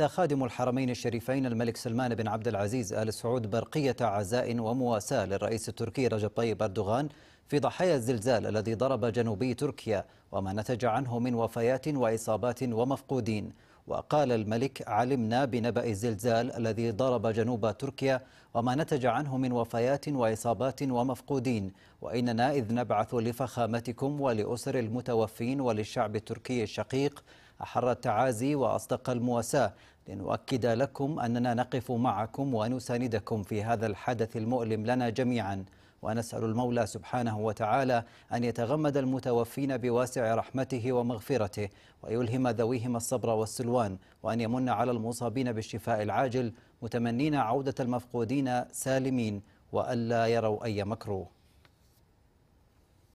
خادم الحرمين الشريفين الملك سلمان بن عبد العزيز آل سعود برقية عزاء ومواساة للرئيس التركي رجب طيب أردوغان في ضحايا الزلزال الذي ضرب جنوبي تركيا وما نتج عنه من وفيات وإصابات ومفقودين وقال الملك علمنا بنبأ الزلزال الذي ضرب جنوب تركيا وما نتج عنه من وفيات وإصابات ومفقودين وإننا إذ نبعث لفخامتكم ولأسر المتوفين وللشعب التركي الشقيق أحر التعازي وأصدق المواساة لنؤكد لكم أننا نقف معكم ونساندكم في هذا الحدث المؤلم لنا جميعاً ونسأل المولى سبحانه وتعالى أن يتغمد المتوفين بواسع رحمته ومغفرته ويلهم ذويهم الصبر والسلوان وأن يمن على المصابين بالشفاء العاجل متمنين عودة المفقودين سالمين وألا يروا أي مكروه